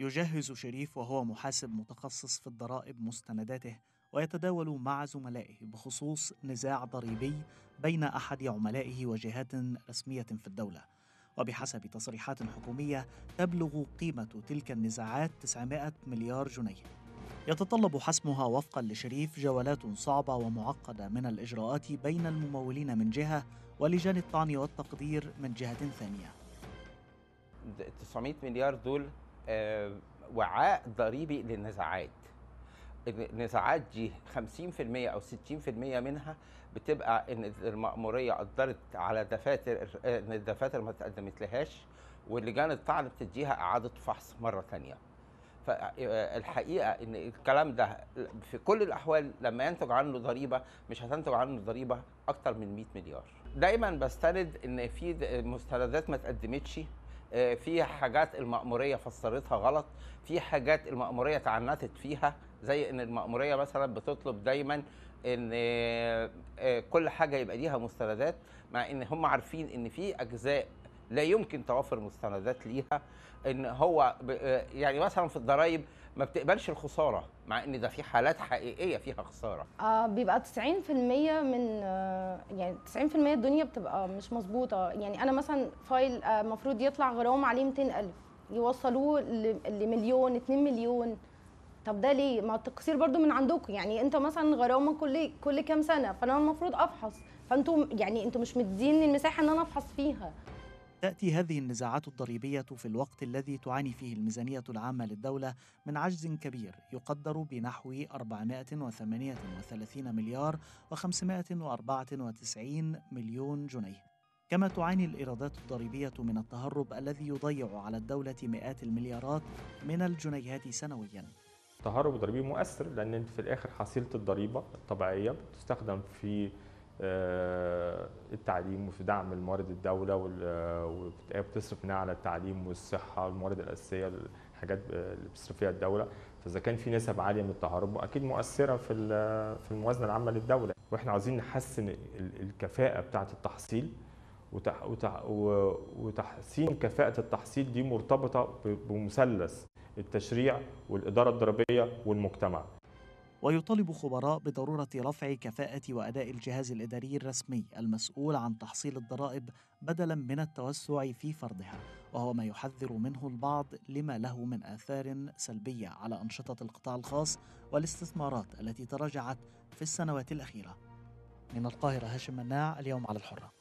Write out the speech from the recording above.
يجهز شريف وهو محاسب متخصص في الضرائب مستنداته ويتداول مع زملائه بخصوص نزاع ضريبي بين احد عملائه وجهات رسميه في الدوله وبحسب تصريحات حكوميه تبلغ قيمه تلك النزاعات 900 مليار جنيه يتطلب حسمها وفقا لشريف جولات صعبه ومعقده من الاجراءات بين الممولين من جهه ولجان الطعن والتقدير من جهه ثانيه 900 مليار دول آه، وعاء ضريبي للنزاعات النزاعات دي 50% او 60% منها بتبقى ان المأموريه قدرت على دفاتر ان الدفاتر ما تقدمت لهاش واللجان الطعن بتديها اعاده فحص مره ثانيه فالحقيقه آه، ان الكلام ده في كل الاحوال لما ينتج عنه ضريبه مش هتنتج عنه ضريبه اكتر من 100 مليار دايما بستند ان في مستندات ما اتقدمتش آه، في حاجات المأمورية فسرتها غلط في حاجات المأمورية تعنتت فيها زي ان المأمورية مثلا بتطلب دايما ان آه، آه، كل حاجة يبقى ليها مستندات مع ان هم عارفين ان في اجزاء لا يمكن توافر مستندات ليها ان هو آه، يعني مثلا في الضرايب ما بتقبلش الخساره مع ان ده في حالات حقيقيه فيها خساره آه بيبقى 90% من آه، يعني 90% الدنيا بتبقى مش مظبوطه يعني انا مثلا فايل المفروض آه، يطلع غرام عليه 200000 يوصلوه لمليون 2 مليون طب ده ليه ما التقصير برضو من عندكم يعني انت مثلا غرامه كل كل كام سنه فانا المفروض افحص فانتوا يعني انتوا مش مديني المساحه ان انا افحص فيها تأتي هذه النزاعات الضريبية في الوقت الذي تعاني فيه الميزانية العامة للدولة من عجز كبير يقدر بنحو 438 مليار و594 مليون جنيه كما تعاني الإيرادات الضريبية من التهرب الذي يضيع على الدولة مئات المليارات من الجنيهات سنوياً التهرب الضريبي مؤثر لأن في الآخر حصيلة الضريبة الطبيعية بتستخدم في آه، التعليم وفي دعم الموارد الدوله وبتصرف منها على التعليم والصحه والموارد الاساسيه الحاجات اللي بتصرف فيها الدوله فاذا كان في نسب عاليه من التهرب اكيد مؤثره في في الموازنه العامه للدوله واحنا عاوزين نحسن الكفاءه بتاعه التحصيل وتحسين كفاءة التحصيل دي مرتبطة بمثلث التشريع والإدارة الضريبية والمجتمع ويطالب خبراء بضرورة رفع كفاءة وأداء الجهاز الإداري الرسمي المسؤول عن تحصيل الضرائب بدلا من التوسع في فرضها وهو ما يحذر منه البعض لما له من آثار سلبية على أنشطة القطاع الخاص والاستثمارات التي تراجعت في السنوات الأخيرة من القاهرة هاشم مناع اليوم على الحرة